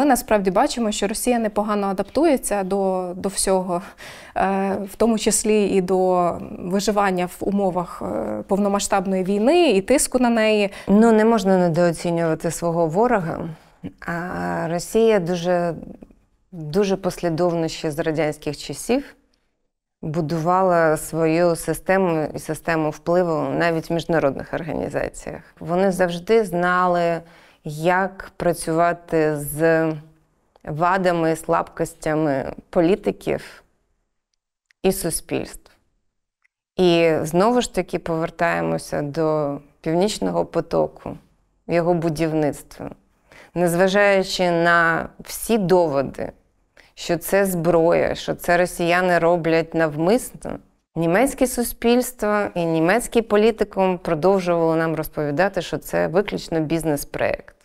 Ми насправді бачимо, що Росія непогано адаптується до до всього, е, в тому числі і до виживання в умовах е, повномасштабної війни і тиску на неї. Ну не можна недооцінювати свого ворога. А Росія дуже дуже послідовно ще з радянських часів будувала свою систему і систему впливу навіть в міжнародних організаціях. Вони завжди знали як працювати з вадами і слабкостями політиків і суспільств. І знову ж таки повертаємося до північного потоку, його будівництва, незважаючи на всі доводи, що це зброя, що це росіяни роблять навмисно. Німецьке суспільство і німецький політикум продовжували нам розповідати, що це виключно бізнес-проєкт.